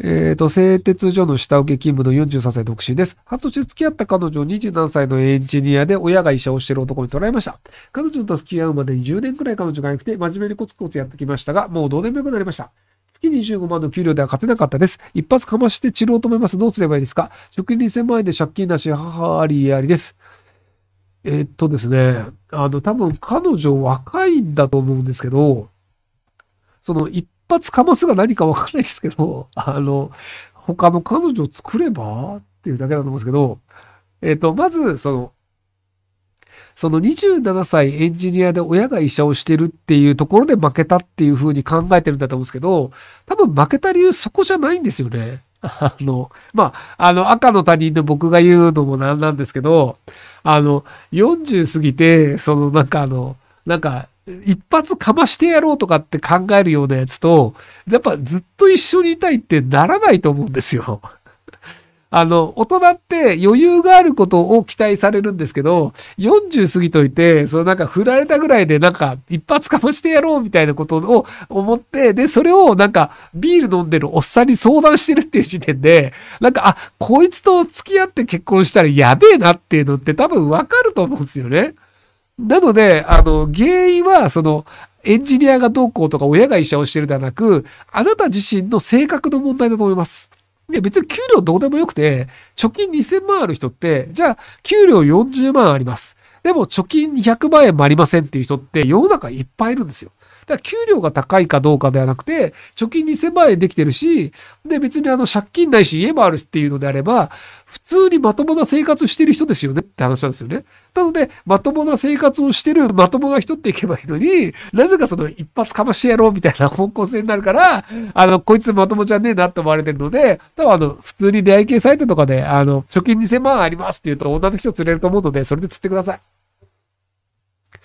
えっ、ー、と、製鉄所の下請け勤務の43歳独身です。半年付き合った彼女27歳のエンジニアで親が医者をしている男にらえました。彼女と付き合うまでに10年くらい彼女がいなくて真面目にコツコツやってきましたが、もうどうでもよくなりました。月25万の給料では勝てなかったです。一発かまして治療を止めます。どうすればいいですか職員2000万円で借金なし、母ありありです。えー、っとですね、あの、多分彼女若いんだと思うんですけど、その一発かますが何かわかんないですけど、あの、他の彼女を作ればっていうだけだと思うんですけど、えっ、ー、と、まず、その、その27歳エンジニアで親が医者をしてるっていうところで負けたっていうふうに考えてるんだと思うんですけど、多分負けた理由そこじゃないんですよね。あの、まあ、あの赤の他人の僕が言うのもなんなんですけど、あの、40過ぎて、そのなんかあの、なんか一発かましてやろうとかって考えるようなやつと、やっぱずっと一緒にいたいってならないと思うんですよ。あの、大人って余裕があることを期待されるんですけど、40過ぎといて、そのなんか振られたぐらいでなんか一発かましてやろうみたいなことを思って、で、それをなんかビール飲んでるおっさんに相談してるっていう時点で、なんか、あ、こいつと付き合って結婚したらやべえなっていうのって多分わかると思うんですよね。なので、あの、原因は、その、エンジニアがどうこうとか親が医者をしてるではなく、あなた自身の性格の問題だと思います。いや、別に給料どうでもよくて、貯金2000万ある人って、じゃあ、給料40万あります。でも、貯金200万円もありませんっていう人って、世の中いっぱいいるんですよ。だから給料が高いかどうかではなくて、貯金2000万円できてるし、で別にあの借金ないし家もあるしっていうのであれば、普通にまともな生活してる人ですよね。って話なんですよね。なので、まともな生活をしてるまともな人っていけばいいのに、なぜかその一発かましてやろうみたいな方向性になるから、あの、こいつまともじゃねえなって思われてるので、多分あの、普通に出会い系サイトとかで、あの、貯金2000万ありますって言うと女の人釣れると思うので、それで釣ってください。